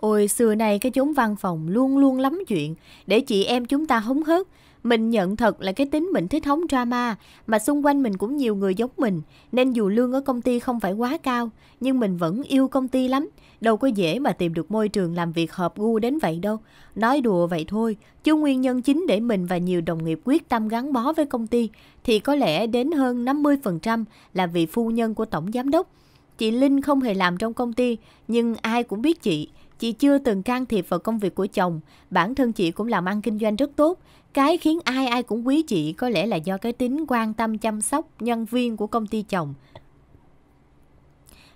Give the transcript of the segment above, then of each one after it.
Ôi xưa này cái chốn văn phòng luôn luôn lắm chuyện Để chị em chúng ta hống hớt Mình nhận thật là cái tính mình thích hóng drama Mà xung quanh mình cũng nhiều người giống mình Nên dù lương ở công ty không phải quá cao Nhưng mình vẫn yêu công ty lắm Đâu có dễ mà tìm được môi trường làm việc hợp gu đến vậy đâu Nói đùa vậy thôi Chứ nguyên nhân chính để mình và nhiều đồng nghiệp quyết tâm gắn bó với công ty Thì có lẽ đến hơn 50% là vì phu nhân của tổng giám đốc Chị Linh không hề làm trong công ty Nhưng ai cũng biết chị Chị chưa từng can thiệp vào công việc của chồng, bản thân chị cũng làm ăn kinh doanh rất tốt. Cái khiến ai ai cũng quý chị có lẽ là do cái tính quan tâm chăm sóc nhân viên của công ty chồng.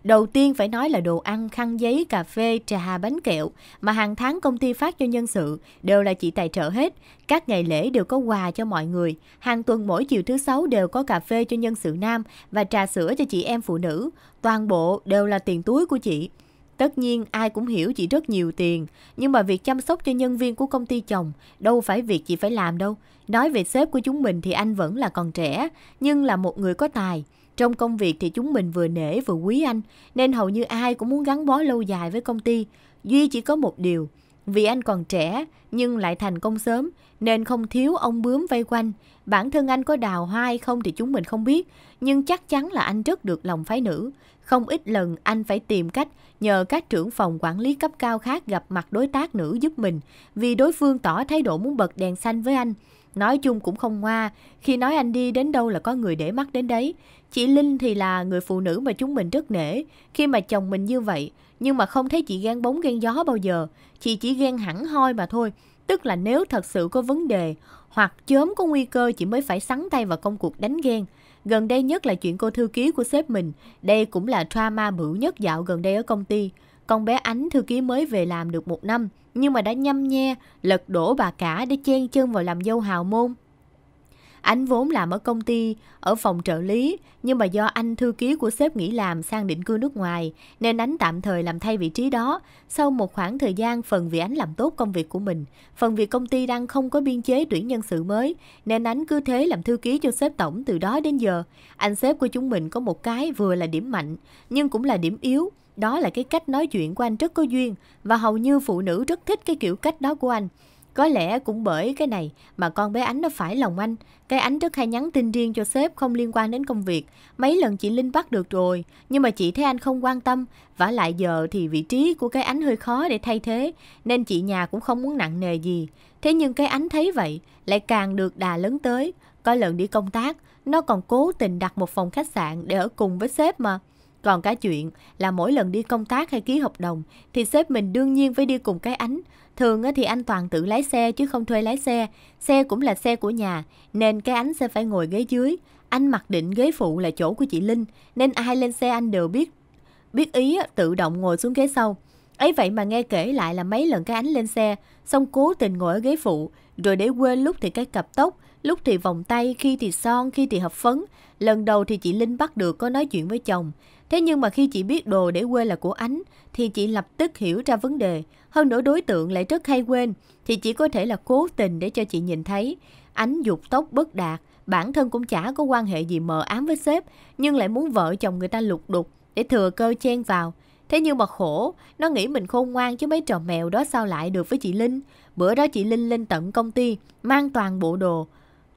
Đầu tiên phải nói là đồ ăn, khăn giấy, cà phê, trà, bánh kẹo mà hàng tháng công ty phát cho nhân sự đều là chị tài trợ hết. Các ngày lễ đều có quà cho mọi người. Hàng tuần mỗi chiều thứ sáu đều có cà phê cho nhân sự nam và trà sữa cho chị em phụ nữ. Toàn bộ đều là tiền túi của chị. Tất nhiên ai cũng hiểu chị rất nhiều tiền, nhưng mà việc chăm sóc cho nhân viên của công ty chồng đâu phải việc chị phải làm đâu. Nói về sếp của chúng mình thì anh vẫn là còn trẻ, nhưng là một người có tài. Trong công việc thì chúng mình vừa nể vừa quý anh, nên hầu như ai cũng muốn gắn bó lâu dài với công ty. Duy chỉ có một điều, vì anh còn trẻ nhưng lại thành công sớm nên không thiếu ông bướm vây quanh. Bản thân anh có đào hoa hay không thì chúng mình không biết, nhưng chắc chắn là anh rất được lòng phái nữ. Không ít lần anh phải tìm cách nhờ các trưởng phòng quản lý cấp cao khác gặp mặt đối tác nữ giúp mình vì đối phương tỏ thái độ muốn bật đèn xanh với anh. Nói chung cũng không ngoa, khi nói anh đi đến đâu là có người để mắt đến đấy. Chị Linh thì là người phụ nữ mà chúng mình rất nể, khi mà chồng mình như vậy, nhưng mà không thấy chị ghen bóng ghen gió bao giờ, chị chỉ ghen hẳn hoi mà thôi. Tức là nếu thật sự có vấn đề, hoặc chớm có nguy cơ chị mới phải sắn tay vào công cuộc đánh ghen. Gần đây nhất là chuyện cô thư ký của sếp mình. Đây cũng là drama bự nhất dạo gần đây ở công ty. Con bé Ánh thư ký mới về làm được một năm, nhưng mà đã nhăm nhe, lật đổ bà cả để chen chân vào làm dâu hào môn. Anh vốn làm ở công ty, ở phòng trợ lý, nhưng mà do anh thư ký của sếp nghỉ làm sang định cư nước ngoài, nên anh tạm thời làm thay vị trí đó. Sau một khoảng thời gian, phần vì anh làm tốt công việc của mình, phần vì công ty đang không có biên chế tuyển nhân sự mới, nên anh cứ thế làm thư ký cho sếp tổng từ đó đến giờ. Anh sếp của chúng mình có một cái vừa là điểm mạnh, nhưng cũng là điểm yếu, đó là cái cách nói chuyện của anh rất có duyên và hầu như phụ nữ rất thích cái kiểu cách đó của anh có lẽ cũng bởi cái này mà con bé Ánh nó phải lòng anh. Cái Ánh rất hay nhắn tin riêng cho sếp không liên quan đến công việc. Mấy lần chị Linh bắt được rồi, nhưng mà chị thấy anh không quan tâm. vả lại giờ thì vị trí của cái Ánh hơi khó để thay thế, nên chị nhà cũng không muốn nặng nề gì. Thế nhưng cái Ánh thấy vậy, lại càng được đà lớn tới. Có lần đi công tác, nó còn cố tình đặt một phòng khách sạn để ở cùng với sếp mà. Còn cái chuyện là mỗi lần đi công tác hay ký hợp đồng thì sếp mình đương nhiên phải đi cùng cái ánh. Thường thì anh Toàn tự lái xe chứ không thuê lái xe. Xe cũng là xe của nhà nên cái ánh sẽ phải ngồi ghế dưới. Anh mặc định ghế phụ là chỗ của chị Linh nên ai lên xe anh đều biết biết ý tự động ngồi xuống ghế sau. Ấy vậy mà nghe kể lại là mấy lần cái ánh lên xe, xong cố tình ngồi ở ghế phụ, rồi để quên lúc thì cái cặp tóc, lúc thì vòng tay, khi thì son, khi thì hợp phấn. Lần đầu thì chị Linh bắt được có nói chuyện với chồng. Thế nhưng mà khi chị biết đồ để quên là của Ánh, thì chị lập tức hiểu ra vấn đề. Hơn nữa đối tượng lại rất hay quên, thì chỉ có thể là cố tình để cho chị nhìn thấy. Ánh dục tóc bất đạt, bản thân cũng chả có quan hệ gì mờ ám với sếp, nhưng lại muốn vợ chồng người ta lục đục để thừa cơ chen vào. Thế nhưng mà khổ, nó nghĩ mình khôn ngoan chứ mấy trò mèo đó sao lại được với chị Linh. Bữa đó chị Linh lên tận công ty, mang toàn bộ đồ,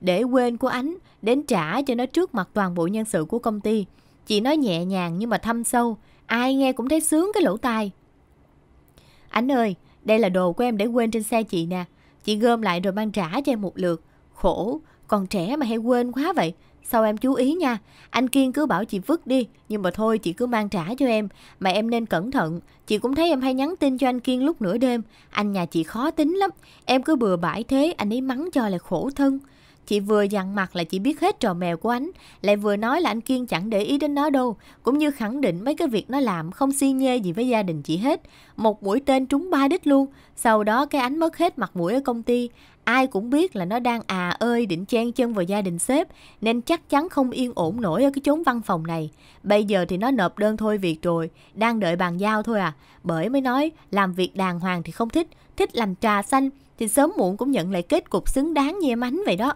để quên của Ánh, đến trả cho nó trước mặt toàn bộ nhân sự của công ty. Chị nói nhẹ nhàng nhưng mà thâm sâu, ai nghe cũng thấy sướng cái lỗ tai. anh ơi, đây là đồ của em để quên trên xe chị nè. Chị gom lại rồi mang trả cho em một lượt. Khổ, còn trẻ mà hay quên quá vậy. Sao em chú ý nha, anh Kiên cứ bảo chị vứt đi, nhưng mà thôi chị cứ mang trả cho em, mà em nên cẩn thận. Chị cũng thấy em hay nhắn tin cho anh Kiên lúc nửa đêm, anh nhà chị khó tính lắm, em cứ bừa bãi thế, anh ấy mắng cho là khổ thân. Chị vừa dặn mặt là chị biết hết trò mèo của anh, lại vừa nói là anh Kiên chẳng để ý đến nó đâu, cũng như khẳng định mấy cái việc nó làm không si nhê gì với gia đình chị hết. Một mũi tên trúng ba đích luôn, sau đó cái ánh mất hết mặt mũi ở công ty. Ai cũng biết là nó đang à ơi định chen chân vào gia đình sếp, nên chắc chắn không yên ổn nổi ở cái chốn văn phòng này. Bây giờ thì nó nộp đơn thôi việc rồi, đang đợi bàn giao thôi à. Bởi mới nói, làm việc đàng hoàng thì không thích, thích làm trà xanh thì sớm muộn cũng nhận lại kết cục xứng đáng như em ánh vậy đó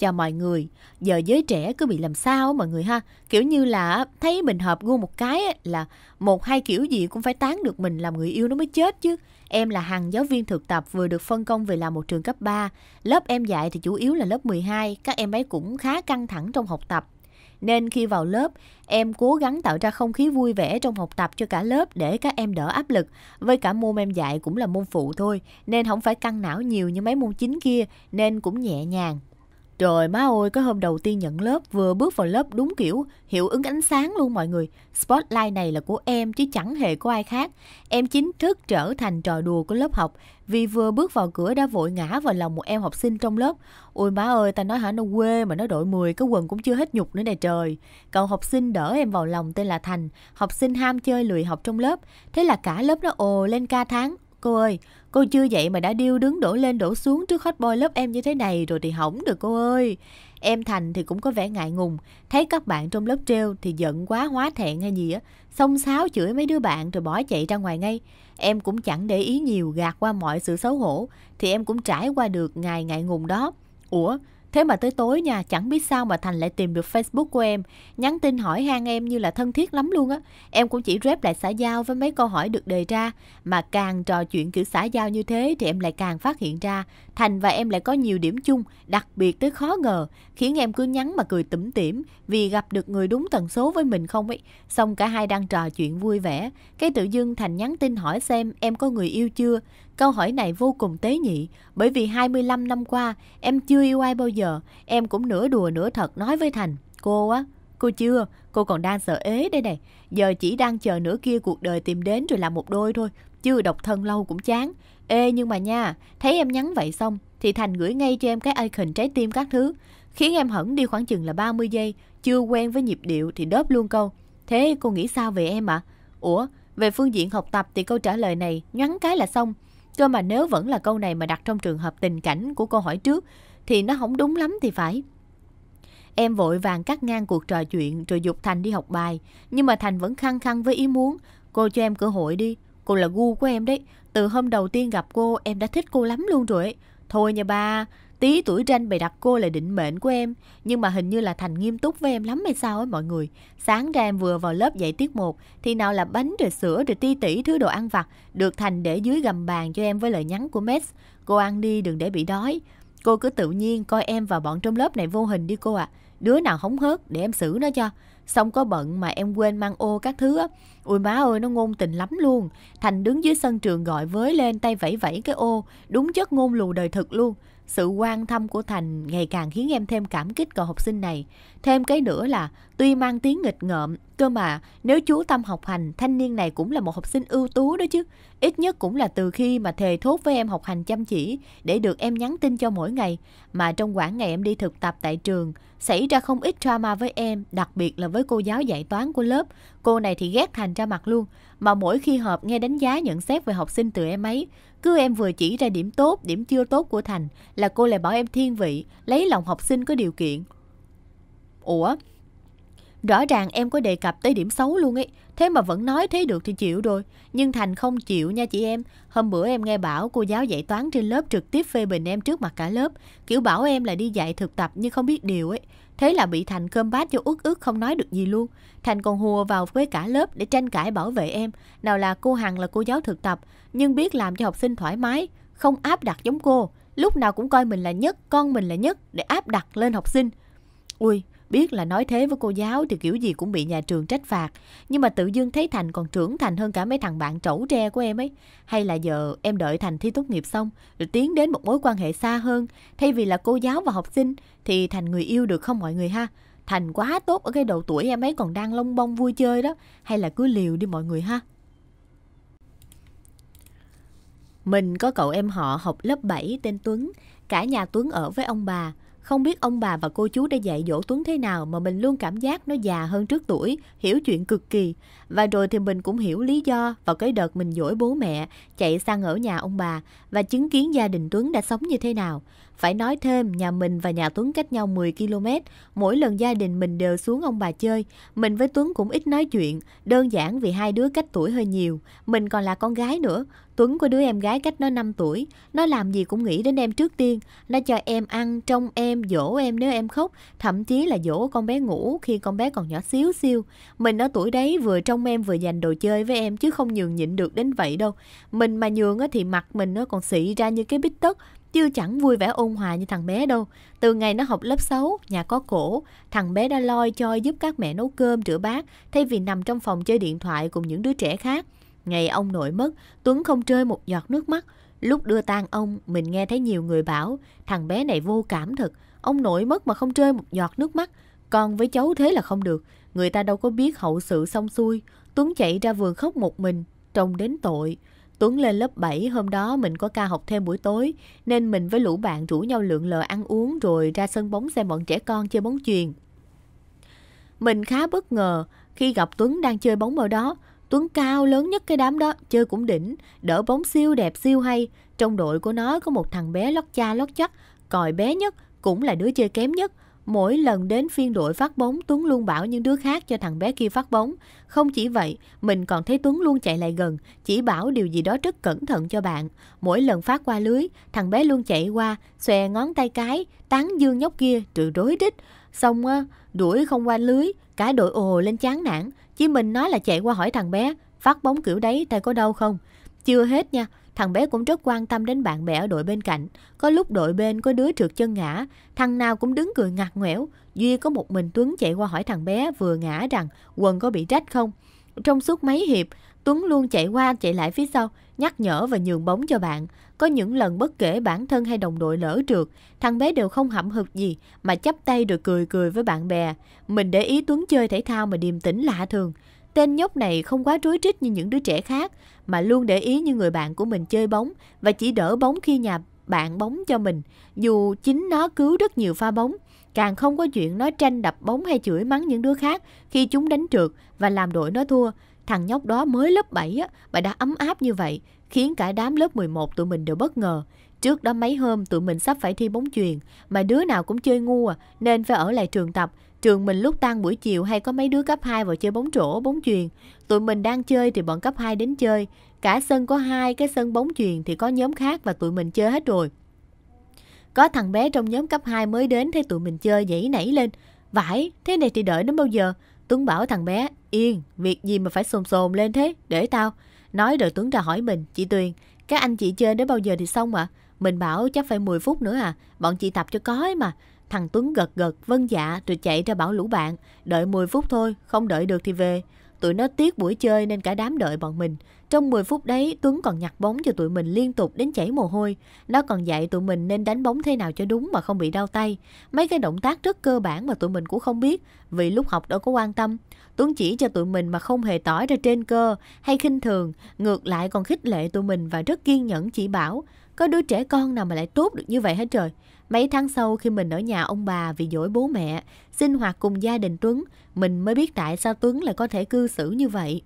cho mọi người giờ giới trẻ cứ bị làm sao mọi người ha kiểu như là thấy mình hợp gu một cái là một hai kiểu gì cũng phải tán được mình làm người yêu nó mới chết chứ em là hằng giáo viên thực tập vừa được phân công về làm một trường cấp 3 lớp em dạy thì chủ yếu là lớp 12 các em ấy cũng khá căng thẳng trong học tập nên khi vào lớp em cố gắng tạo ra không khí vui vẻ trong học tập cho cả lớp để các em đỡ áp lực với cả môn em dạy cũng là môn phụ thôi nên không phải căng não nhiều như mấy môn chính kia nên cũng nhẹ nhàng Trời má ơi, cái hôm đầu tiên nhận lớp, vừa bước vào lớp đúng kiểu hiệu ứng ánh sáng luôn mọi người. Spotlight này là của em chứ chẳng hề có ai khác. Em chính thức trở thành trò đùa của lớp học vì vừa bước vào cửa đã vội ngã vào lòng một em học sinh trong lớp. Ôi má ơi, ta nói hả nó quê mà nó đội 10 cái quần cũng chưa hết nhục nữa này trời. Cậu học sinh đỡ em vào lòng tên là Thành, học sinh ham chơi lười học trong lớp. Thế là cả lớp nó ồ lên ca tháng, Cô ơi, cô chưa dậy mà đã điêu đứng đổ lên đổ xuống trước hot boy lớp em như thế này rồi thì hỏng được cô ơi. Em Thành thì cũng có vẻ ngại ngùng, thấy các bạn trong lớp treo thì giận quá hóa thẹn hay gì á, xông xáo chửi mấy đứa bạn rồi bỏ chạy ra ngoài ngay. Em cũng chẳng để ý nhiều gạt qua mọi sự xấu hổ, thì em cũng trải qua được ngày ngại ngùng đó. Ủa, Thế mà tới tối nha, chẳng biết sao mà Thành lại tìm được Facebook của em, nhắn tin hỏi han em như là thân thiết lắm luôn á. Em cũng chỉ rep lại xã giao với mấy câu hỏi được đề ra, mà càng trò chuyện kiểu xã giao như thế thì em lại càng phát hiện ra Thành và em lại có nhiều điểm chung, đặc biệt tới khó ngờ, khiến em cứ nhắn mà cười tủm tỉm vì gặp được người đúng tần số với mình không ấy. Xong cả hai đang trò chuyện vui vẻ, cái tự dưng Thành nhắn tin hỏi xem em có người yêu chưa, Câu hỏi này vô cùng tế nhị, bởi vì 25 năm qua em chưa yêu ai bao giờ, em cũng nửa đùa nửa thật nói với Thành. Cô á, cô chưa, cô còn đang sợ ế đây này, giờ chỉ đang chờ nửa kia cuộc đời tìm đến rồi làm một đôi thôi, Chưa độc thân lâu cũng chán. Ê nhưng mà nha, thấy em nhắn vậy xong thì Thành gửi ngay cho em cái icon trái tim các thứ, khiến em hẳn đi khoảng chừng là 30 giây, chưa quen với nhịp điệu thì đớp luôn câu. Thế cô nghĩ sao về em ạ? À? Ủa, về phương diện học tập thì câu trả lời này nhắn cái là xong. Cho mà nếu vẫn là câu này mà đặt trong trường hợp tình cảnh của câu hỏi trước thì nó không đúng lắm thì phải. Em vội vàng cắt ngang cuộc trò chuyện rồi dục Thành đi học bài. Nhưng mà Thành vẫn khăng khăng với ý muốn. Cô cho em cơ hội đi. Cô là gu của em đấy. Từ hôm đầu tiên gặp cô em đã thích cô lắm luôn rồi. Thôi nha ba, Tí tuổi tranh bày đặt cô là định mệnh của em, nhưng mà hình như là Thành nghiêm túc với em lắm hay sao ấy mọi người. Sáng ra em vừa vào lớp dạy tiết 1, thì nào là bánh rồi sữa rồi ti tỉ thứ đồ ăn vặt, được Thành để dưới gầm bàn cho em với lời nhắn của Mess. Cô ăn đi đừng để bị đói. Cô cứ tự nhiên coi em và bọn trong lớp này vô hình đi cô ạ. À. Đứa nào hóng hớt để em xử nó cho. Xong có bận mà em quên mang ô các thứ á. Ôi má ơi nó ngôn tình lắm luôn. Thành đứng dưới sân trường gọi với lên tay vẫy vẫy cái ô. Đúng chất ngôn lù đời thực luôn. Sự quan tâm của Thành ngày càng khiến em thêm cảm kích cậu học sinh này. Thêm cái nữa là tuy mang tiếng nghịch ngợm, cơ mà nếu chú tâm học hành, thanh niên này cũng là một học sinh ưu tú đó chứ. Ít nhất cũng là từ khi mà thề thốt với em học hành chăm chỉ để được em nhắn tin cho mỗi ngày. Mà trong quãng ngày em đi thực tập tại trường, xảy ra không ít drama với em, đặc biệt là với cô giáo dạy toán của lớp. Cô này thì ghét thành ra mặt luôn. Mà mỗi khi họp nghe đánh giá nhận xét về học sinh từ em ấy, cứ em vừa chỉ ra điểm tốt, điểm chưa tốt của Thành là cô lại bảo em thiên vị, lấy lòng học sinh có điều kiện. Ủa, rõ ràng em có đề cập tới điểm xấu luôn ấy, thế mà vẫn nói thế được thì chịu rồi. Nhưng Thành không chịu nha chị em. Hôm bữa em nghe bảo cô giáo dạy toán trên lớp trực tiếp phê bình em trước mặt cả lớp, kiểu bảo em là đi dạy thực tập nhưng không biết điều ấy. Thế là bị Thành cơm bát cho ướt ướt không nói được gì luôn. Thành còn hùa vào với cả lớp để tranh cãi bảo vệ em. Nào là cô Hằng là cô giáo thực tập, nhưng biết làm cho học sinh thoải mái, không áp đặt giống cô. Lúc nào cũng coi mình là nhất, con mình là nhất để áp đặt lên học sinh. Ui, Biết là nói thế với cô giáo thì kiểu gì cũng bị nhà trường trách phạt. Nhưng mà tự dưng thấy Thành còn trưởng thành hơn cả mấy thằng bạn trẩu tre của em ấy. Hay là giờ em đợi Thành thi tốt nghiệp xong, rồi tiến đến một mối quan hệ xa hơn. Thay vì là cô giáo và học sinh thì Thành người yêu được không mọi người ha? Thành quá tốt ở cái độ tuổi em ấy còn đang lông bông vui chơi đó. Hay là cứ liều đi mọi người ha? Mình có cậu em họ học lớp 7 tên Tuấn. Cả nhà Tuấn ở với ông bà. Không biết ông bà và cô chú đã dạy dỗ Tuấn thế nào mà mình luôn cảm giác nó già hơn trước tuổi, hiểu chuyện cực kỳ. Và rồi thì mình cũng hiểu lý do vào cái đợt mình dỗi bố mẹ, chạy sang ở nhà ông bà và chứng kiến gia đình Tuấn đã sống như thế nào. Phải nói thêm, nhà mình và nhà Tuấn cách nhau 10 km, mỗi lần gia đình mình đều xuống ông bà chơi. Mình với Tuấn cũng ít nói chuyện, đơn giản vì hai đứa cách tuổi hơi nhiều. Mình còn là con gái nữa, Tuấn có đứa em gái cách nó 5 tuổi, nó làm gì cũng nghĩ đến em trước tiên. Nó cho em ăn, trông em, dỗ em nếu em khóc, thậm chí là dỗ con bé ngủ khi con bé còn nhỏ xíu xiu. Mình ở tuổi đấy vừa trông em vừa dành đồ chơi với em chứ không nhường nhịn được đến vậy đâu. Mình mà nhường thì mặt mình nó còn xị ra như cái bít tất, Chứ chẳng vui vẻ ôn hòa như thằng bé đâu. Từ ngày nó học lớp 6, nhà có cổ, thằng bé đã loi cho giúp các mẹ nấu cơm, rửa bát, thay vì nằm trong phòng chơi điện thoại cùng những đứa trẻ khác. Ngày ông nội mất, Tuấn không chơi một giọt nước mắt. Lúc đưa tang ông, mình nghe thấy nhiều người bảo, thằng bé này vô cảm thật, ông nội mất mà không chơi một giọt nước mắt. còn với cháu thế là không được, người ta đâu có biết hậu sự xong xuôi. Tuấn chạy ra vườn khóc một mình, trông đến tội. Tuấn lên lớp 7 hôm đó mình có ca học thêm buổi tối nên mình với lũ bạn rủ nhau lượn lờ ăn uống rồi ra sân bóng xem bọn trẻ con chơi bóng chuyền. Mình khá bất ngờ khi gặp Tuấn đang chơi bóng ở đó. Tuấn cao lớn nhất cái đám đó, chơi cũng đỉnh, đỡ bóng siêu đẹp siêu hay. Trong đội của nó có một thằng bé lót cha lót chắc, còi bé nhất, cũng là đứa chơi kém nhất. Mỗi lần đến phiên đội phát bóng, Tuấn luôn bảo những đứa khác cho thằng bé kia phát bóng. Không chỉ vậy, mình còn thấy Tuấn luôn chạy lại gần, chỉ bảo điều gì đó rất cẩn thận cho bạn. Mỗi lần phát qua lưới, thằng bé luôn chạy qua, xòe ngón tay cái, tán dương nhóc kia, trừ rối đích. Xong đuổi không qua lưới, cả đội ồ lên chán nản. Chỉ mình nói là chạy qua hỏi thằng bé, phát bóng kiểu đấy tay có đau không? Chưa hết nha, Thằng bé cũng rất quan tâm đến bạn bè ở đội bên cạnh. Có lúc đội bên có đứa trượt chân ngã, thằng nào cũng đứng cười ngặt nghẽo. Duy có một mình Tuấn chạy qua hỏi thằng bé vừa ngã rằng quần có bị rách không. Trong suốt mấy hiệp, Tuấn luôn chạy qua chạy lại phía sau, nhắc nhở và nhường bóng cho bạn. Có những lần bất kể bản thân hay đồng đội lỡ trượt, thằng bé đều không hậm hực gì mà chắp tay rồi cười cười với bạn bè. Mình để ý Tuấn chơi thể thao mà điềm tĩnh lạ thường. Tên nhóc này không quá rối trích như những đứa trẻ khác mà luôn để ý như người bạn của mình chơi bóng và chỉ đỡ bóng khi nhà bạn bóng cho mình, dù chính nó cứu rất nhiều pha bóng. Càng không có chuyện nó tranh đập bóng hay chửi mắng những đứa khác khi chúng đánh trượt và làm đội nó thua. Thằng nhóc đó mới lớp 7 á, mà đã ấm áp như vậy, khiến cả đám lớp 11 tụi mình đều bất ngờ. Trước đó mấy hôm tụi mình sắp phải thi bóng chuyền, mà đứa nào cũng chơi ngu à, nên phải ở lại trường tập, Trường mình lúc tan buổi chiều hay có mấy đứa cấp 2 vào chơi bóng rổ, bóng chuyền. Tụi mình đang chơi thì bọn cấp 2 đến chơi. Cả sân có hai cái sân bóng chuyền thì có nhóm khác và tụi mình chơi hết rồi. Có thằng bé trong nhóm cấp 2 mới đến thấy tụi mình chơi dãy nảy lên. Vãi, thế này thì đợi đến bao giờ? Tuấn bảo thằng bé, yên, việc gì mà phải sồn sồn lên thế, để tao. Nói rồi Tuấn ra hỏi mình, chị Tuyền, các anh chị chơi đến bao giờ thì xong ạ? À? Mình bảo chắc phải 10 phút nữa à, bọn chị tập cho có ấy mà. Thằng Tuấn gật gật, vâng dạ rồi chạy ra bảo lũ bạn, đợi 10 phút thôi, không đợi được thì về. Tụi nó tiếc buổi chơi nên cả đám đợi bọn mình. Trong 10 phút đấy, Tuấn còn nhặt bóng cho tụi mình liên tục đến chảy mồ hôi. Nó còn dạy tụi mình nên đánh bóng thế nào cho đúng mà không bị đau tay. Mấy cái động tác rất cơ bản mà tụi mình cũng không biết, vì lúc học đâu có quan tâm. Tuấn chỉ cho tụi mình mà không hề tỏ ra trên cơ hay khinh thường, ngược lại còn khích lệ tụi mình và rất kiên nhẫn chỉ bảo. Có đứa trẻ con nào mà lại tốt được như vậy hết trời. Mấy tháng sau khi mình ở nhà ông bà vì dỗi bố mẹ, sinh hoạt cùng gia đình Tuấn, mình mới biết tại sao Tuấn lại có thể cư xử như vậy.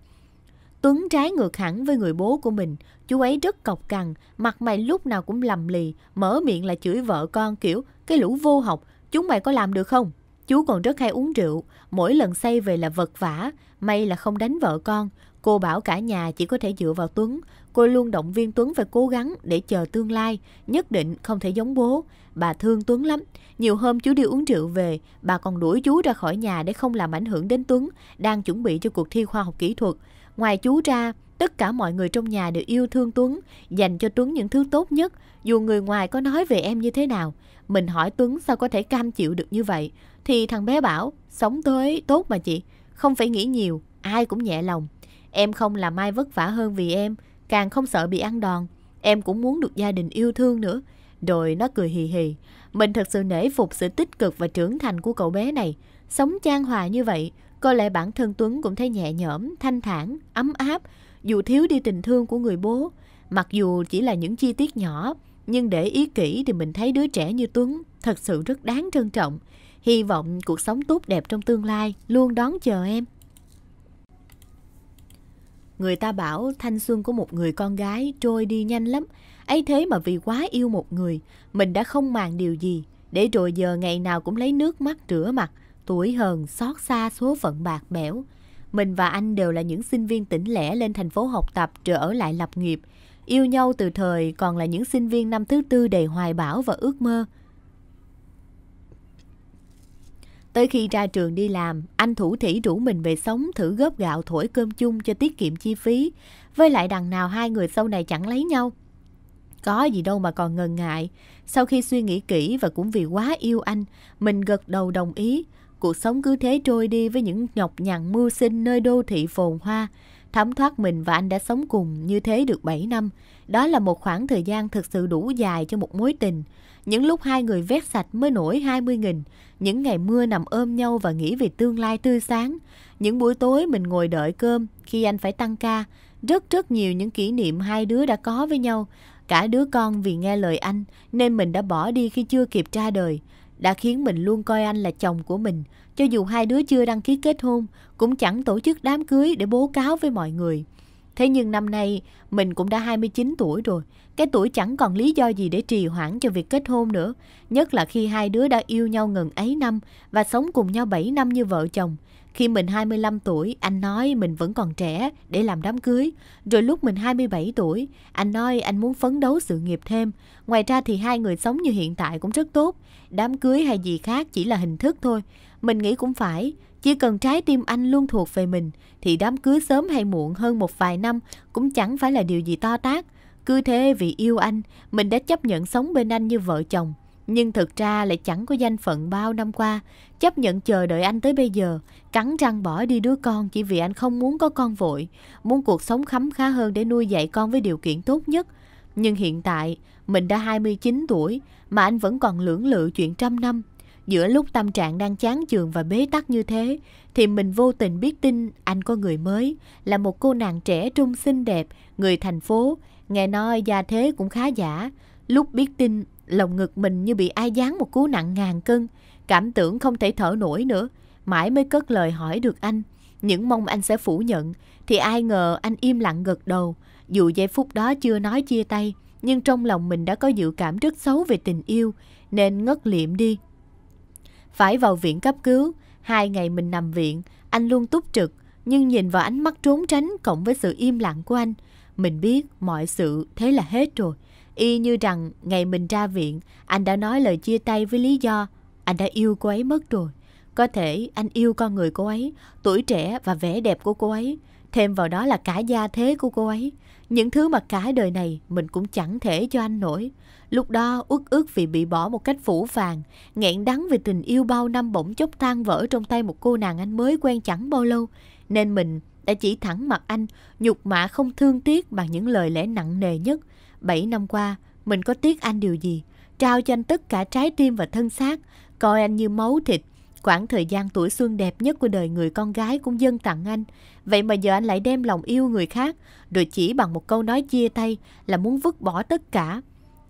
Tuấn trái ngược hẳn với người bố của mình, chú ấy rất cọc cằn, mặt mày lúc nào cũng lầm lì, mở miệng là chửi vợ con kiểu cái lũ vô học, chúng mày có làm được không? Chú còn rất hay uống rượu, mỗi lần say về là vật vả, may là không đánh vợ con, Cô bảo cả nhà chỉ có thể dựa vào Tuấn. Cô luôn động viên Tuấn phải cố gắng để chờ tương lai, nhất định không thể giống bố. Bà thương Tuấn lắm. Nhiều hôm chú đi uống rượu về, bà còn đuổi chú ra khỏi nhà để không làm ảnh hưởng đến Tuấn, đang chuẩn bị cho cuộc thi khoa học kỹ thuật. Ngoài chú ra, tất cả mọi người trong nhà đều yêu thương Tuấn, dành cho Tuấn những thứ tốt nhất, dù người ngoài có nói về em như thế nào. Mình hỏi Tuấn sao có thể cam chịu được như vậy, thì thằng bé bảo, sống tới tốt mà chị, không phải nghĩ nhiều, ai cũng nhẹ lòng. Em không làm ai vất vả hơn vì em, càng không sợ bị ăn đòn. Em cũng muốn được gia đình yêu thương nữa. Rồi nó cười hì hì. Mình thật sự nể phục sự tích cực và trưởng thành của cậu bé này. Sống trang hòa như vậy, có lẽ bản thân Tuấn cũng thấy nhẹ nhõm, thanh thản, ấm áp, dù thiếu đi tình thương của người bố. Mặc dù chỉ là những chi tiết nhỏ, nhưng để ý kỹ thì mình thấy đứa trẻ như Tuấn thật sự rất đáng trân trọng. Hy vọng cuộc sống tốt đẹp trong tương lai luôn đón chờ em. Người ta bảo thanh xuân của một người con gái trôi đi nhanh lắm. ấy thế mà vì quá yêu một người, mình đã không màng điều gì. Để rồi giờ ngày nào cũng lấy nước mắt rửa mặt, tuổi hờn xót xa số phận bạc bẽo. Mình và anh đều là những sinh viên tỉnh lẻ lên thành phố học tập trở ở lại lập nghiệp. Yêu nhau từ thời còn là những sinh viên năm thứ tư đầy hoài bão và ước mơ. Tới khi ra trường đi làm, anh thủ thủy rủ mình về sống thử góp gạo thổi cơm chung cho tiết kiệm chi phí. Với lại đằng nào hai người sau này chẳng lấy nhau. Có gì đâu mà còn ngần ngại. Sau khi suy nghĩ kỹ và cũng vì quá yêu anh, mình gật đầu đồng ý. Cuộc sống cứ thế trôi đi với những nhọc nhằn mưu sinh nơi đô thị phồn hoa. Thấm thoát mình và anh đã sống cùng như thế được 7 năm. Đó là một khoảng thời gian thực sự đủ dài cho một mối tình. Những lúc hai người vét sạch mới nổi 20 nghìn, những ngày mưa nằm ôm nhau và nghĩ về tương lai tươi sáng, những buổi tối mình ngồi đợi cơm khi anh phải tăng ca, rất rất nhiều những kỷ niệm hai đứa đã có với nhau. Cả đứa con vì nghe lời anh nên mình đã bỏ đi khi chưa kịp ra đời, đã khiến mình luôn coi anh là chồng của mình. Cho dù hai đứa chưa đăng ký kết hôn, cũng chẳng tổ chức đám cưới để bố cáo với mọi người. Thế nhưng năm nay mình cũng đã 29 tuổi rồi, cái tuổi chẳng còn lý do gì để trì hoãn cho việc kết hôn nữa, nhất là khi hai đứa đã yêu nhau ngần ấy năm và sống cùng nhau 7 năm như vợ chồng. Khi mình 25 tuổi, anh nói mình vẫn còn trẻ để làm đám cưới. Rồi lúc mình 27 tuổi, anh nói anh muốn phấn đấu sự nghiệp thêm. Ngoài ra thì hai người sống như hiện tại cũng rất tốt. Đám cưới hay gì khác chỉ là hình thức thôi. Mình nghĩ cũng phải, chỉ cần trái tim anh luôn thuộc về mình thì đám cưới sớm hay muộn hơn một vài năm cũng chẳng phải là điều gì to tát. Cứ thế vì yêu anh, mình đã chấp nhận sống bên anh như vợ chồng. Nhưng thực ra lại chẳng có danh phận bao năm qua Chấp nhận chờ đợi anh tới bây giờ Cắn răng bỏ đi đứa con chỉ vì anh không muốn có con vội Muốn cuộc sống khấm khá hơn để nuôi dạy con với điều kiện tốt nhất Nhưng hiện tại mình đã 29 tuổi Mà anh vẫn còn lưỡng lự chuyện trăm năm Giữa lúc tâm trạng đang chán chường và bế tắc như thế, thì mình vô tình biết tin anh có người mới, là một cô nàng trẻ trung xinh đẹp, người thành phố, nghe nói gia thế cũng khá giả. Lúc biết tin, lồng ngực mình như bị ai dán một cú nặng ngàn cân, cảm tưởng không thể thở nổi nữa, mãi mới cất lời hỏi được anh. Những mong anh sẽ phủ nhận, thì ai ngờ anh im lặng gật đầu, dù giây phút đó chưa nói chia tay, nhưng trong lòng mình đã có dự cảm rất xấu về tình yêu, nên ngất liệm đi phải vào viện cấp cứu. Hai ngày mình nằm viện, anh luôn túc trực, nhưng nhìn vào ánh mắt trốn tránh cộng với sự im lặng của anh, mình biết mọi sự thế là hết rồi. Y như rằng ngày mình ra viện, anh đã nói lời chia tay với lý do anh đã yêu cô ấy mất rồi. Có thể anh yêu con người cô ấy, tuổi trẻ và vẻ đẹp của cô ấy, thêm vào đó là cả gia thế của cô ấy. Những thứ mà cả đời này mình cũng chẳng thể cho anh nổi. Lúc đó uất ức vì bị bỏ một cách phủ phàng, nghẹn đắng vì tình yêu bao năm bỗng chốc tan vỡ trong tay một cô nàng anh mới quen chẳng bao lâu. Nên mình đã chỉ thẳng mặt anh, nhục mạ không thương tiếc bằng những lời lẽ nặng nề nhất. Bảy năm qua, mình có tiếc anh điều gì? Trao cho anh tất cả trái tim và thân xác, coi anh như máu thịt, Khoảng thời gian tuổi xuân đẹp nhất của đời người con gái cũng dâng tặng anh. Vậy mà giờ anh lại đem lòng yêu người khác, rồi chỉ bằng một câu nói chia tay là muốn vứt bỏ tất cả.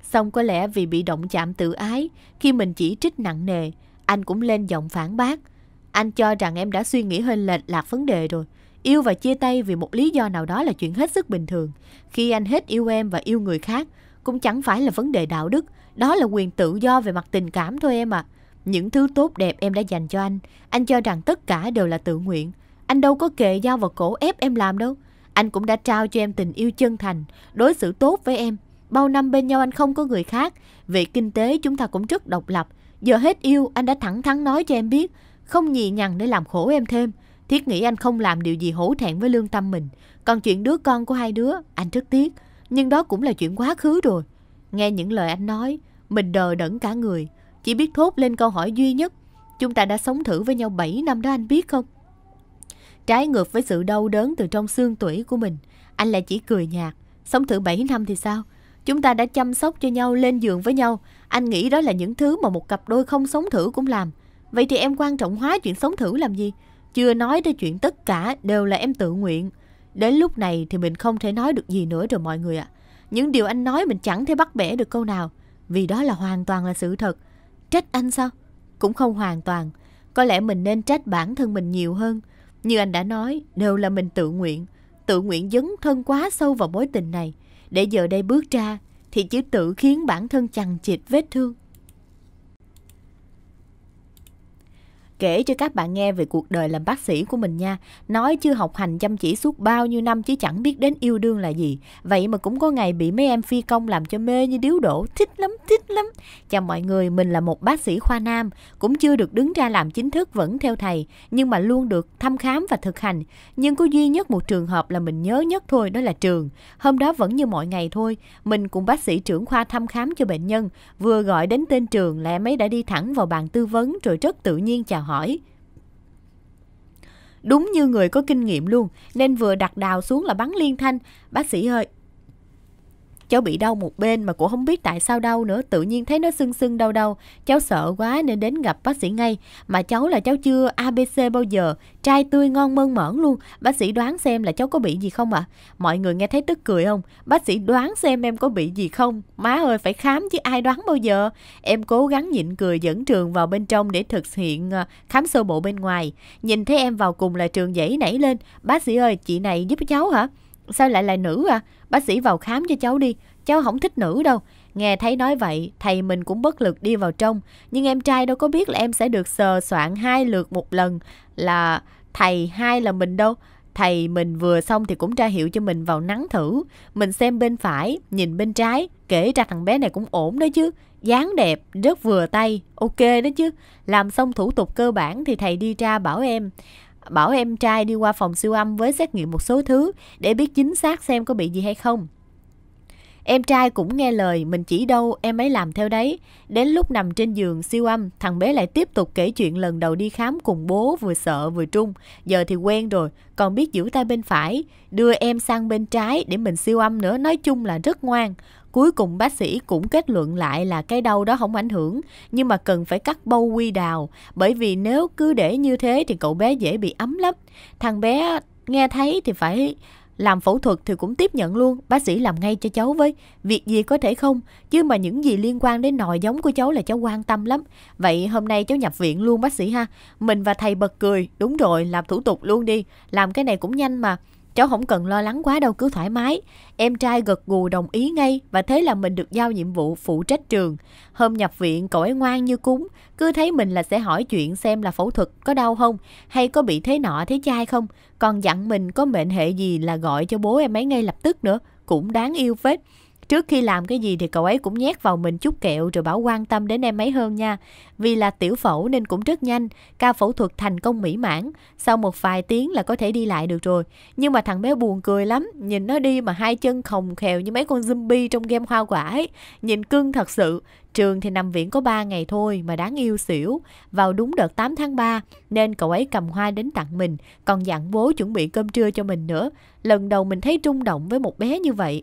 Xong có lẽ vì bị động chạm tự ái, khi mình chỉ trích nặng nề, anh cũng lên giọng phản bác. Anh cho rằng em đã suy nghĩ hơi lệch lạc vấn đề rồi. Yêu và chia tay vì một lý do nào đó là chuyện hết sức bình thường. Khi anh hết yêu em và yêu người khác, cũng chẳng phải là vấn đề đạo đức, đó là quyền tự do về mặt tình cảm thôi em ạ. À. Những thứ tốt đẹp em đã dành cho anh, anh cho rằng tất cả đều là tự nguyện. Anh đâu có kề dao vào cổ ép em làm đâu. Anh cũng đã trao cho em tình yêu chân thành, đối xử tốt với em. Bao năm bên nhau anh không có người khác. Về kinh tế chúng ta cũng rất độc lập. Giờ hết yêu, anh đã thẳng thắn nói cho em biết. Không nhì nhằn để làm khổ em thêm. Thiết nghĩ anh không làm điều gì hổ thẹn với lương tâm mình. Còn chuyện đứa con của hai đứa, anh rất tiếc. Nhưng đó cũng là chuyện quá khứ rồi. Nghe những lời anh nói, mình đờ đẫn cả người. Chỉ biết thốt lên câu hỏi duy nhất Chúng ta đã sống thử với nhau 7 năm đó anh biết không? Trái ngược với sự đau đớn từ trong xương tủy của mình Anh lại chỉ cười nhạt Sống thử 7 năm thì sao? Chúng ta đã chăm sóc cho nhau, lên giường với nhau Anh nghĩ đó là những thứ mà một cặp đôi không sống thử cũng làm Vậy thì em quan trọng hóa chuyện sống thử làm gì? Chưa nói tới chuyện tất cả đều là em tự nguyện Đến lúc này thì mình không thể nói được gì nữa rồi mọi người ạ à. Những điều anh nói mình chẳng thể bắt bẻ được câu nào Vì đó là hoàn toàn là sự thật Trách anh sao? Cũng không hoàn toàn. Có lẽ mình nên trách bản thân mình nhiều hơn. Như anh đã nói, đều là mình tự nguyện. Tự nguyện dấn thân quá sâu vào mối tình này. Để giờ đây bước ra, thì chỉ tự khiến bản thân chằng chịt vết thương. kể cho các bạn nghe về cuộc đời làm bác sĩ của mình nha. Nói chưa học hành chăm chỉ suốt bao nhiêu năm chứ chẳng biết đến yêu đương là gì. Vậy mà cũng có ngày bị mấy em phi công làm cho mê như điếu đổ, thích lắm, thích lắm. Chào mọi người, mình là một bác sĩ khoa nam, cũng chưa được đứng ra làm chính thức vẫn theo thầy, nhưng mà luôn được thăm khám và thực hành. Nhưng có duy nhất một trường hợp là mình nhớ nhất thôi, đó là trường. Hôm đó vẫn như mọi ngày thôi, mình cùng bác sĩ trưởng khoa thăm khám cho bệnh nhân, vừa gọi đến tên trường là em ấy đã đi thẳng vào bàn tư vấn rồi rất tự nhiên chào hỏi đúng như người có kinh nghiệm luôn nên vừa đặt đào xuống là bắn liên thanh bác sĩ ơi cháu bị đau một bên mà cũng không biết tại sao đau nữa, tự nhiên thấy nó sưng sưng đau đau. Cháu sợ quá nên đến gặp bác sĩ ngay, mà cháu là cháu chưa ABC bao giờ, trai tươi ngon mơn mởn luôn. Bác sĩ đoán xem là cháu có bị gì không ạ? À? Mọi người nghe thấy tức cười không? Bác sĩ đoán xem em có bị gì không? Má ơi, phải khám chứ ai đoán bao giờ? Em cố gắng nhịn cười dẫn trường vào bên trong để thực hiện ờ, khám sơ bộ bên ngoài. Nhìn thấy em vào cùng là trường dãy nảy lên, bác sĩ ơi, chị này giúp cháu hả? Sao lại là nữ à? Bác sĩ vào khám cho cháu đi, cháu không thích nữ đâu. Nghe thấy nói vậy, thầy mình cũng bất lực đi vào trong. Nhưng em trai đâu có biết là em sẽ được sờ soạn hai lượt một lần là thầy hai là mình đâu. Thầy mình vừa xong thì cũng tra hiệu cho mình vào nắng thử. Mình xem bên phải, nhìn bên trái, kể ra thằng bé này cũng ổn đó chứ. dáng đẹp, rất vừa tay, ok đó chứ. Làm xong thủ tục cơ bản thì thầy đi ra bảo em bảo em trai đi qua phòng siêu âm với xét nghiệm một số thứ để biết chính xác xem có bị gì hay không. Em trai cũng nghe lời mình chỉ đâu em ấy làm theo đấy. Đến lúc nằm trên giường siêu âm, thằng bé lại tiếp tục kể chuyện lần đầu đi khám cùng bố vừa sợ vừa trung. Giờ thì quen rồi, còn biết giữ tay bên phải, đưa em sang bên trái để mình siêu âm nữa. Nói chung là rất ngoan. Cuối cùng bác sĩ cũng kết luận lại là cái đau đó không ảnh hưởng, nhưng mà cần phải cắt bâu quy đào, bởi vì nếu cứ để như thế thì cậu bé dễ bị ấm lắm. Thằng bé nghe thấy thì phải làm phẫu thuật thì cũng tiếp nhận luôn, bác sĩ làm ngay cho cháu với, việc gì có thể không, chứ mà những gì liên quan đến nòi giống của cháu là cháu quan tâm lắm. Vậy hôm nay cháu nhập viện luôn bác sĩ ha, mình và thầy bật cười, đúng rồi, làm thủ tục luôn đi, làm cái này cũng nhanh mà. Cháu không cần lo lắng quá đâu cứ thoải mái. Em trai gật gù đồng ý ngay và thế là mình được giao nhiệm vụ phụ trách trường. Hôm nhập viện cậu ấy ngoan như cúng, cứ thấy mình là sẽ hỏi chuyện xem là phẫu thuật có đau không, hay có bị thế nọ thế chai không. Còn dặn mình có mệnh hệ gì là gọi cho bố em ấy ngay lập tức nữa, cũng đáng yêu phết. Trước khi làm cái gì thì cậu ấy cũng nhét vào mình chút kẹo rồi bảo quan tâm đến em ấy hơn nha. Vì là tiểu phẫu nên cũng rất nhanh, ca phẫu thuật thành công mỹ mãn, sau một vài tiếng là có thể đi lại được rồi. Nhưng mà thằng bé buồn cười lắm, nhìn nó đi mà hai chân khồng khèo như mấy con zombie trong game hoa quả ấy, nhìn cưng thật sự. Trường thì nằm viện có 3 ngày thôi mà đáng yêu xỉu. Vào đúng đợt 8 tháng 3 nên cậu ấy cầm hoa đến tặng mình, còn dặn bố chuẩn bị cơm trưa cho mình nữa. Lần đầu mình thấy trung động với một bé như vậy.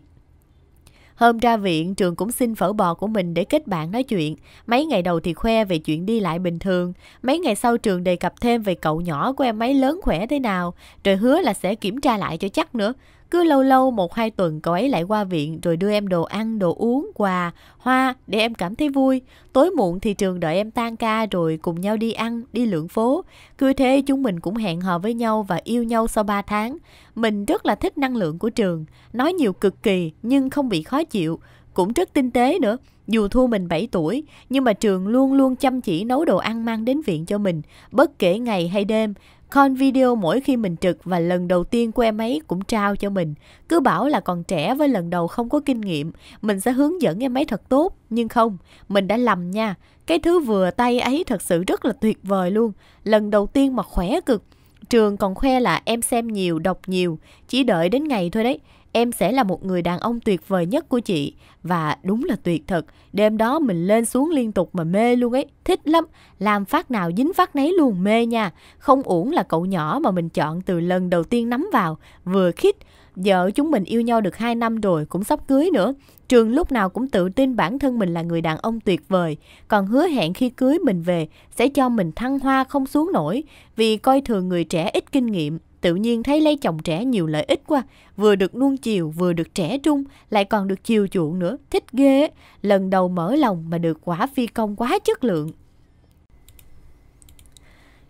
Hôm ra viện, Trường cũng xin phở bò của mình để kết bạn nói chuyện. Mấy ngày đầu thì khoe về chuyện đi lại bình thường. Mấy ngày sau Trường đề cập thêm về cậu nhỏ của em ấy lớn khỏe thế nào, rồi hứa là sẽ kiểm tra lại cho chắc nữa. Cứ lâu lâu một hai tuần cậu ấy lại qua viện rồi đưa em đồ ăn, đồ uống, quà, hoa để em cảm thấy vui. Tối muộn thì trường đợi em tan ca rồi cùng nhau đi ăn, đi lượn phố. Cứ thế chúng mình cũng hẹn hò với nhau và yêu nhau sau 3 tháng. Mình rất là thích năng lượng của trường, nói nhiều cực kỳ nhưng không bị khó chịu, cũng rất tinh tế nữa. Dù thua mình 7 tuổi, nhưng mà trường luôn luôn chăm chỉ nấu đồ ăn mang đến viện cho mình, bất kể ngày hay đêm. Con video mỗi khi mình trực và lần đầu tiên của em ấy cũng trao cho mình. Cứ bảo là còn trẻ với lần đầu không có kinh nghiệm, mình sẽ hướng dẫn em ấy thật tốt. Nhưng không, mình đã lầm nha. Cái thứ vừa tay ấy thật sự rất là tuyệt vời luôn. Lần đầu tiên mà khỏe cực. Trường còn khoe là em xem nhiều, đọc nhiều. Chỉ đợi đến ngày thôi đấy. Em sẽ là một người đàn ông tuyệt vời nhất của chị Và đúng là tuyệt thật Đêm đó mình lên xuống liên tục mà mê luôn ấy Thích lắm Làm phát nào dính phát nấy luôn mê nha Không uổng là cậu nhỏ mà mình chọn từ lần đầu tiên nắm vào Vừa khít Vợ chúng mình yêu nhau được 2 năm rồi Cũng sắp cưới nữa Trường lúc nào cũng tự tin bản thân mình là người đàn ông tuyệt vời, còn hứa hẹn khi cưới mình về sẽ cho mình thăng hoa không xuống nổi vì coi thường người trẻ ít kinh nghiệm, tự nhiên thấy lấy chồng trẻ nhiều lợi ích quá, vừa được nuông chiều, vừa được trẻ trung, lại còn được chiều chuộng nữa, thích ghê. Lần đầu mở lòng mà được quả phi công quá chất lượng.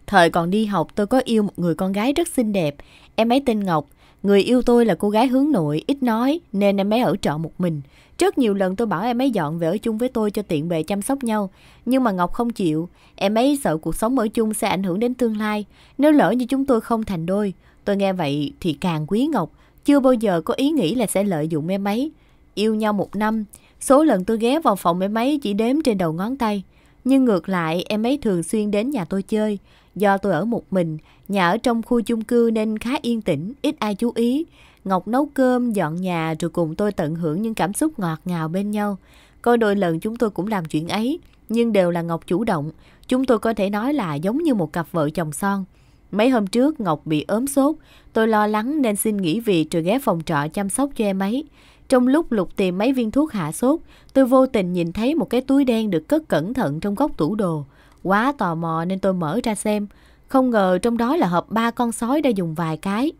Thời còn đi học tôi có yêu một người con gái rất xinh đẹp, em ấy tên Ngọc. Người yêu tôi là cô gái hướng nội, ít nói nên em ấy ở trọ một mình. Rất nhiều lần tôi bảo em ấy dọn về ở chung với tôi cho tiện bề chăm sóc nhau, nhưng mà Ngọc không chịu. Em ấy sợ cuộc sống ở chung sẽ ảnh hưởng đến tương lai. Nếu lỡ như chúng tôi không thành đôi, tôi nghe vậy thì càng quý Ngọc, chưa bao giờ có ý nghĩ là sẽ lợi dụng em ấy. Yêu nhau một năm, số lần tôi ghé vào phòng em ấy chỉ đếm trên đầu ngón tay. Nhưng ngược lại, em ấy thường xuyên đến nhà tôi chơi. Do tôi ở một mình, nhà ở trong khu chung cư nên khá yên tĩnh, ít ai chú ý. Ngọc nấu cơm, dọn nhà rồi cùng tôi tận hưởng những cảm xúc ngọt ngào bên nhau. Có đôi lần chúng tôi cũng làm chuyện ấy, nhưng đều là Ngọc chủ động. Chúng tôi có thể nói là giống như một cặp vợ chồng son. Mấy hôm trước Ngọc bị ốm sốt, tôi lo lắng nên xin nghỉ việc rồi ghé phòng trọ chăm sóc cho em ấy. Trong lúc lục tìm mấy viên thuốc hạ sốt, tôi vô tình nhìn thấy một cái túi đen được cất cẩn thận trong góc tủ đồ. Quá tò mò nên tôi mở ra xem. Không ngờ trong đó là hộp ba con sói đã dùng vài cái.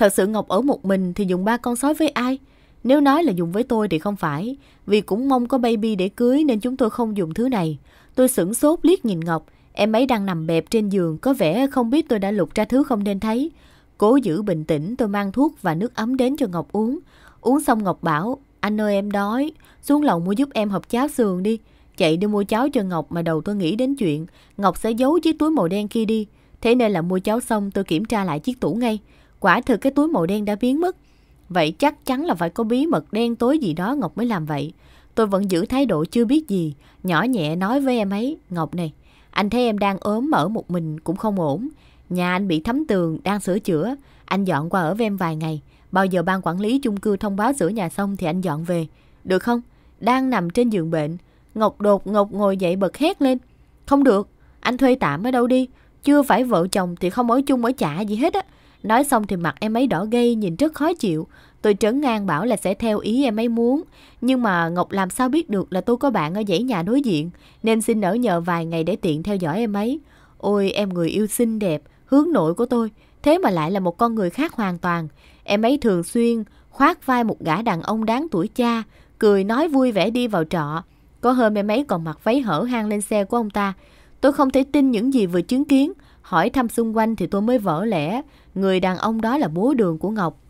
Thật sự Ngọc ở một mình thì dùng ba con sói với ai? Nếu nói là dùng với tôi thì không phải. Vì cũng mong có baby để cưới nên chúng tôi không dùng thứ này. Tôi sửng sốt liếc nhìn Ngọc. Em ấy đang nằm bẹp trên giường có vẻ không biết tôi đã lục ra thứ không nên thấy. Cố giữ bình tĩnh tôi mang thuốc và nước ấm đến cho Ngọc uống. Uống xong Ngọc bảo, anh ơi em đói, xuống lầu mua giúp em hộp cháo sườn đi. Chạy đi mua cháo cho Ngọc mà đầu tôi nghĩ đến chuyện, Ngọc sẽ giấu chiếc túi màu đen kia đi. Thế nên là mua cháo xong tôi kiểm tra lại chiếc tủ ngay. Quả thực cái túi màu đen đã biến mất. Vậy chắc chắn là phải có bí mật đen tối gì đó Ngọc mới làm vậy. Tôi vẫn giữ thái độ chưa biết gì, nhỏ nhẹ nói với em ấy, Ngọc này, anh thấy em đang ốm ở một mình cũng không ổn. Nhà anh bị thấm tường, đang sửa chữa, anh dọn qua ở với em vài ngày. Bao giờ ban quản lý chung cư thông báo sửa nhà xong thì anh dọn về. Được không? Đang nằm trên giường bệnh, Ngọc đột Ngọc ngồi dậy bật hét lên. Không được, anh thuê tạm ở đâu đi, chưa phải vợ chồng thì không ở chung ở chả gì hết á. Nói xong thì mặt em ấy đỏ gây nhìn rất khó chịu. Tôi trấn ngang bảo là sẽ theo ý em ấy muốn. Nhưng mà Ngọc làm sao biết được là tôi có bạn ở dãy nhà đối diện. Nên xin ở nhờ vài ngày để tiện theo dõi em ấy. Ôi em người yêu xinh đẹp, hướng nội của tôi. Thế mà lại là một con người khác hoàn toàn. Em ấy thường xuyên khoác vai một gã đàn ông đáng tuổi cha. Cười nói vui vẻ đi vào trọ. Có hôm em ấy còn mặc váy hở hang lên xe của ông ta. Tôi không thể tin những gì vừa chứng kiến. Hỏi thăm xung quanh thì tôi mới vỡ lẽ người đàn ông đó là bố đường của Ngọc.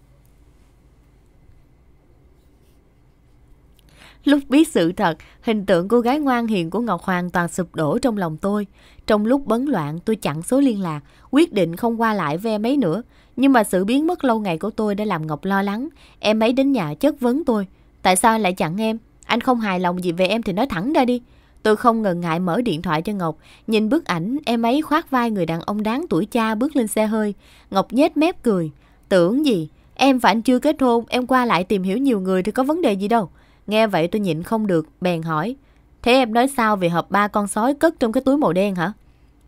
Lúc biết sự thật, hình tượng cô gái ngoan hiền của Ngọc hoàn toàn sụp đổ trong lòng tôi. Trong lúc bấn loạn, tôi chặn số liên lạc, quyết định không qua lại với em ấy nữa. Nhưng mà sự biến mất lâu ngày của tôi đã làm Ngọc lo lắng. Em ấy đến nhà chất vấn tôi. Tại sao lại chặn em? Anh không hài lòng gì về em thì nói thẳng ra đi. Tôi không ngần ngại mở điện thoại cho Ngọc. Nhìn bức ảnh, em ấy khoác vai người đàn ông đáng tuổi cha bước lên xe hơi. Ngọc nhếch mép cười. Tưởng gì? Em và anh chưa kết hôn, em qua lại tìm hiểu nhiều người thì có vấn đề gì đâu. Nghe vậy tôi nhịn không được, bèn hỏi. Thế em nói sao về hộp ba con sói cất trong cái túi màu đen hả?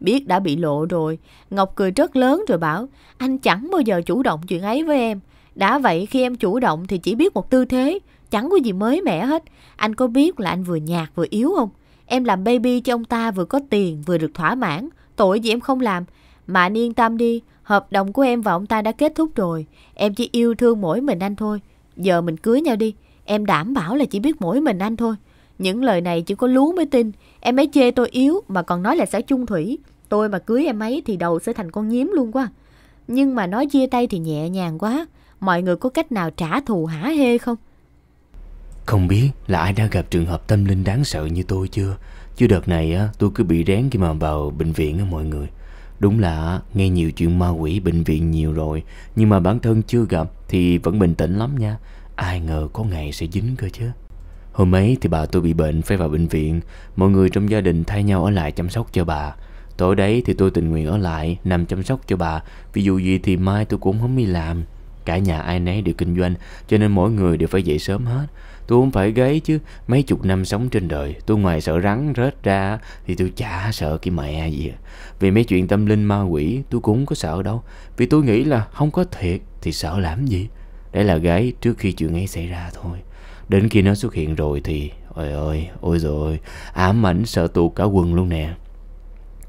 Biết đã bị lộ rồi. Ngọc cười rất lớn rồi bảo, anh chẳng bao giờ chủ động chuyện ấy với em. Đã vậy khi em chủ động thì chỉ biết một tư thế, chẳng có gì mới mẻ hết. Anh có biết là anh vừa nhạt vừa yếu không? Em làm baby cho ông ta vừa có tiền vừa được thỏa mãn. Tội gì em không làm. Mà anh yên tâm đi, hợp đồng của em và ông ta đã kết thúc rồi. Em chỉ yêu thương mỗi mình anh thôi. Giờ mình cưới nhau đi. Em đảm bảo là chỉ biết mỗi mình anh thôi. Những lời này chỉ có lú mới tin. Em ấy chê tôi yếu mà còn nói là sẽ chung thủy. Tôi mà cưới em ấy thì đầu sẽ thành con nhím luôn quá. Nhưng mà nói chia tay thì nhẹ nhàng quá. Mọi người có cách nào trả thù hả hê không? Không biết là ai đã gặp trường hợp tâm linh đáng sợ như tôi chưa? Chứ đợt này á, tôi cứ bị rén khi mà vào bệnh viện á mọi người. Đúng là nghe nhiều chuyện ma quỷ bệnh viện nhiều rồi, nhưng mà bản thân chưa gặp thì vẫn bình tĩnh lắm nha. Ai ngờ có ngày sẽ dính cơ chứ. Hôm ấy thì bà tôi bị bệnh phải vào bệnh viện, mọi người trong gia đình thay nhau ở lại chăm sóc cho bà. Tối đấy thì tôi tình nguyện ở lại, nằm chăm sóc cho bà, vì dù gì thì mai tôi cũng không đi làm. Cả nhà ai nấy đều kinh doanh, cho nên mỗi người đều phải dậy sớm hết tôi không phải ghế chứ mấy chục năm sống trên đời tôi ngoài sợ rắn rết ra thì tôi chả sợ cái mẹ gì à. vì mấy chuyện tâm linh ma quỷ tôi cũng không có sợ đâu vì tôi nghĩ là không có thiệt thì sợ làm gì đấy là ghế trước khi chuyện ấy xảy ra thôi đến khi nó xuất hiện rồi thì ôi ơi ôi rồi ám ảnh sợ tuột cả quần luôn nè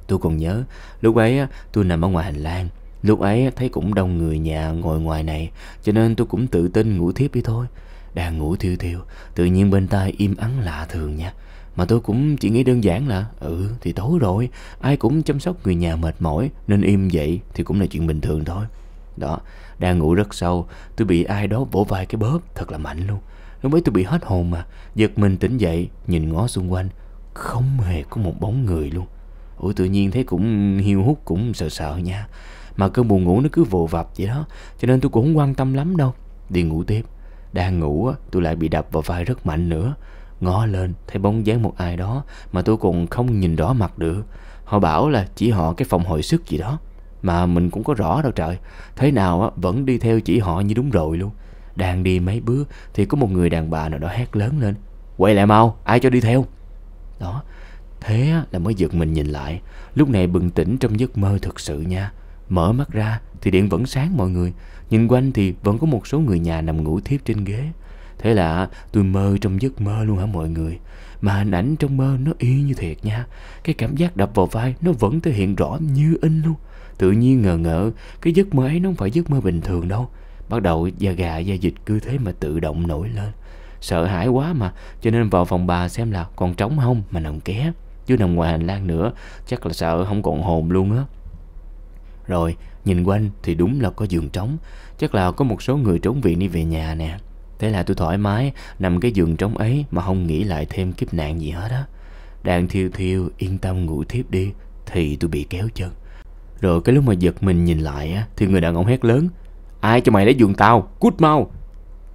tôi còn nhớ lúc ấy tôi nằm ở ngoài hành lang Lúc ấy thấy cũng đông người nhà ngồi ngoài này Cho nên tôi cũng tự tin ngủ thiếp đi thôi đang ngủ thiêu thiêu tự nhiên bên tai im ắng lạ thường nha mà tôi cũng chỉ nghĩ đơn giản là ừ thì tối rồi ai cũng chăm sóc người nhà mệt mỏi nên im vậy thì cũng là chuyện bình thường thôi đó đang ngủ rất sâu tôi bị ai đó vỗ vai cái bóp thật là mạnh luôn lúc ấy tôi bị hết hồn mà giật mình tỉnh dậy nhìn ngó xung quanh không hề có một bóng người luôn ủa tự nhiên thấy cũng hiu hút cũng sợ sợ nha mà cơn buồn ngủ nó cứ vồ vập vậy đó cho nên tôi cũng không quan tâm lắm đâu đi ngủ tiếp đang ngủ tôi lại bị đập vào vai rất mạnh nữa Ngó lên thấy bóng dáng một ai đó Mà tôi còn không nhìn rõ mặt được Họ bảo là chỉ họ cái phòng hồi sức gì đó Mà mình cũng có rõ đâu trời Thế nào á, vẫn đi theo chỉ họ như đúng rồi luôn Đang đi mấy bước Thì có một người đàn bà nào đó hét lớn lên Quay lại mau, ai cho đi theo Đó, thế là mới giật mình nhìn lại Lúc này bừng tỉnh trong giấc mơ thực sự nha Mở mắt ra thì điện vẫn sáng mọi người Nhìn quanh thì vẫn có một số người nhà nằm ngủ thiếp trên ghế Thế là tôi mơ trong giấc mơ luôn hả mọi người Mà hình ảnh trong mơ nó y như thiệt nha Cái cảm giác đập vào vai nó vẫn thể hiện rõ như in luôn Tự nhiên ngờ ngỡ cái giấc mơ ấy nó không phải giấc mơ bình thường đâu Bắt đầu da gà da dịch cứ thế mà tự động nổi lên Sợ hãi quá mà Cho nên vào phòng bà xem là còn trống không mà nằm ké Chứ nằm ngoài hành lang nữa Chắc là sợ không còn hồn luôn á rồi, nhìn quanh thì đúng là có giường trống. Chắc là có một số người trốn viện đi về nhà nè. Thế là tôi thoải mái nằm cái giường trống ấy mà không nghĩ lại thêm kiếp nạn gì hết á. Đang thiêu thiêu yên tâm ngủ thiếp đi thì tôi bị kéo chân. Rồi cái lúc mà giật mình nhìn lại á thì người đàn ông hét lớn. Ai cho mày lấy giường tao, cút mau.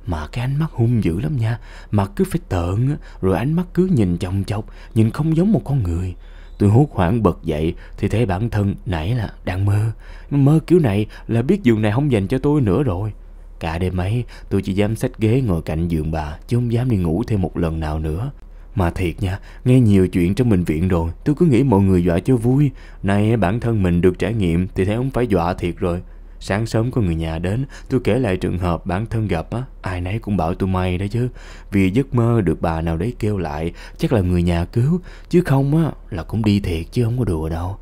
Mà cái ánh mắt hung dữ lắm nha Mặt cứ phải tợn Rồi ánh mắt cứ nhìn chồng chọc Nhìn không giống một con người Tôi hốt hoảng bật dậy thì thấy bản thân nãy là đang mơ. Mơ kiểu này là biết giường này không dành cho tôi nữa rồi. Cả đêm ấy, tôi chỉ dám xách ghế ngồi cạnh giường bà, chứ không dám đi ngủ thêm một lần nào nữa. Mà thiệt nha, nghe nhiều chuyện trong bệnh viện rồi, tôi cứ nghĩ mọi người dọa cho vui. Này bản thân mình được trải nghiệm thì thấy không phải dọa thiệt rồi. Sáng sớm có người nhà đến, tôi kể lại trường hợp bản thân gặp á, ai nấy cũng bảo tôi may đó chứ. Vì giấc mơ được bà nào đấy kêu lại, chắc là người nhà cứu, chứ không á là cũng đi thiệt chứ không có đùa đâu.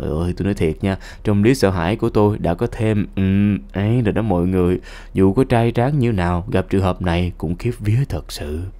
Trời ơi, tôi nói thiệt nha, trong lý sợ hãi của tôi đã có thêm um, ấy rồi đó mọi người. Dù có trai tráng như nào, gặp trường hợp này cũng khiếp vía thật sự.